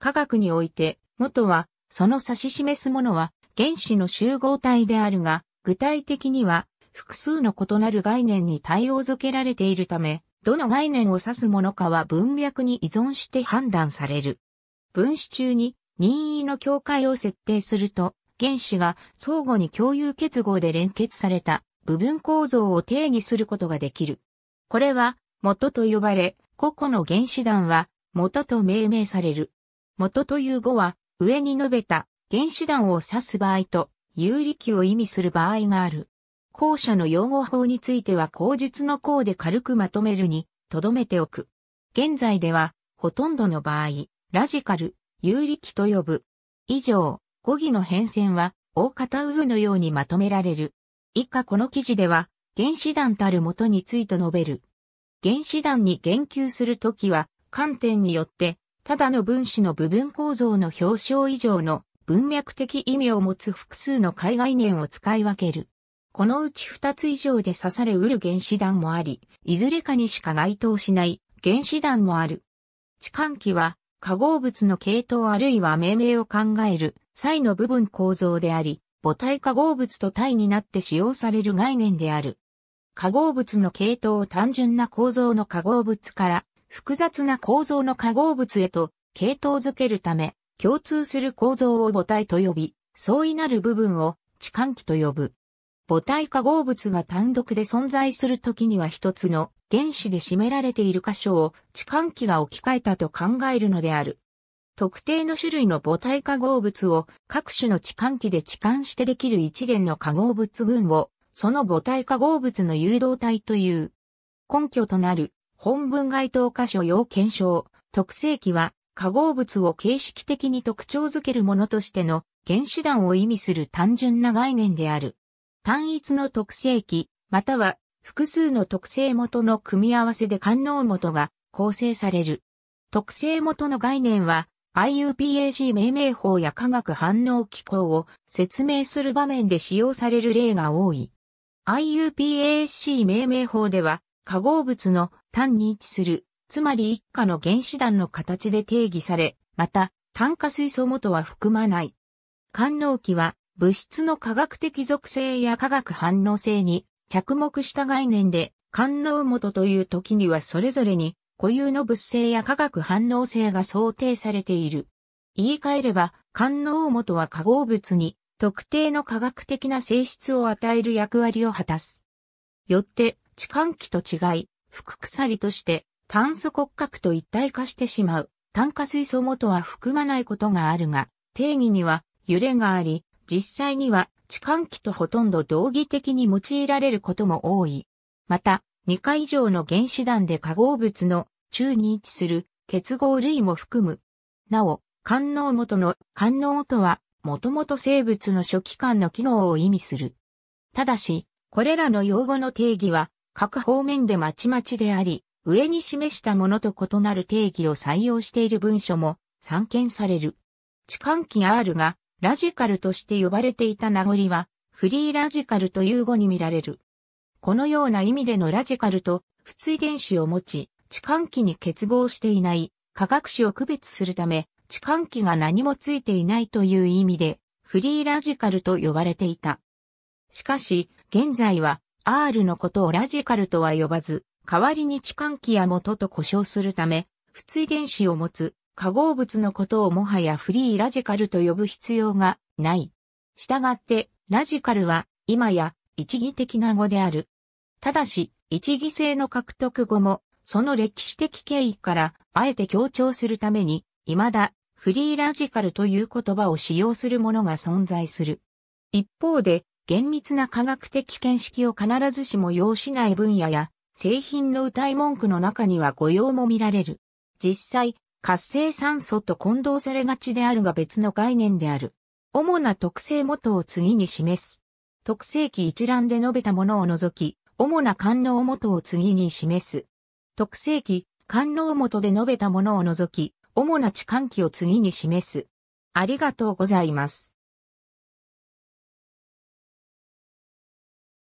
科学において、元は、その指し示すものは、原子の集合体であるが、具体的には、複数の異なる概念に対応づけられているため、どの概念を指すものかは文脈に依存して判断される。分子中に任意の境界を設定すると、原子が相互に共有結合で連結された部分構造を定義することができる。これは元と呼ばれ、個々の原子団は元と命名される。元という語は、上に述べた原子弾を指す場合と、有利器を意味する場合がある。後者の用語法については口述の項で軽くまとめるに、とどめておく。現在では、ほとんどの場合、ラジカル、有力と呼ぶ。以上、語義の変遷は、大方渦のようにまとめられる。以下この記事では、原子団たる元について述べる。原子団に言及するときは、観点によって、ただの分子の部分構造の表彰以上の文脈的意味を持つ複数の解概念を使い分ける。このうち2つ以上で刺されうる原子弾もあり、いずれかにしか該当しない原子弾もある。置換器は化合物の系統あるいは命名を考える際の部分構造であり、母体化合物と体になって使用される概念である。化合物の系統を単純な構造の化合物から複雑な構造の化合物へと系統づけるため、共通する構造を母体と呼び、相違なる部分を置換器と呼ぶ。母体化合物が単独で存在するときには一つの原子で占められている箇所を置換器が置き換えたと考えるのである。特定の種類の母体化合物を各種の置換器で置換してできる一元の化合物群をその母体化合物の誘導体という根拠となる本文該当箇所要検証、特性器は化合物を形式的に特徴づけるものとしての原子弾を意味する単純な概念である。単一の特性器、または複数の特性元の組み合わせで官能元が構成される。特性元の概念は IUPAC 命名法や化学反応機構を説明する場面で使用される例が多い。IUPAC 命名法では化合物の単に位置する、つまり一家の原子団の形で定義され、また、炭化水素元は含まない。官能器は、物質の科学的属性や化学反応性に着目した概念で、官能元という時にはそれぞれに固有の物性や化学反応性が想定されている。言い換えれば、官能元は化合物に特定の科学的な性質を与える役割を果たす。よって、置換器と違い、副鎖として炭素骨格と一体化してしまう。炭化水素元は含まないことがあるが、定義には揺れがあり、実際には置換器とほとんど同義的に用いられることも多い。また、2回以上の原子弾で化合物の中に位置する結合類も含む。なお、官能元の官能とは、もともと生物の初期間の機能を意味する。ただし、これらの用語の定義は各方面でまちまちであり、上に示したものと異なる定義を採用している文書も散見される。痴漢期 R がラジカルとして呼ばれていた名残は、フリーラジカルという語に見られる。このような意味でのラジカルと、不対原子を持ち、痴漢期に結合していない化学子を区別するため、痴漢期が何もついていないという意味で、フリーラジカルと呼ばれていた。しかし、現在は R のことをラジカルとは呼ばず、代わりに置換器や元と呼称するため、不対原子を持つ化合物のことをもはやフリーラジカルと呼ぶ必要がない。したがって、ラジカルは今や一義的な語である。ただし、一義性の獲得後も、その歴史的経緯から、あえて強調するために、未だフリーラジカルという言葉を使用するものが存在する。一方で、厳密な科学的見識を必ずしも要しない分野や、製品の謳い文句の中には誤用も見られる。実際、活性酸素と混同されがちであるが別の概念である。主な特性元を次に示す。特性期一覧で述べたものを除き、主な官能元を次に示す。特性期、官能元で述べたものを除き、主な置換期を次に示す。ありがとうございます。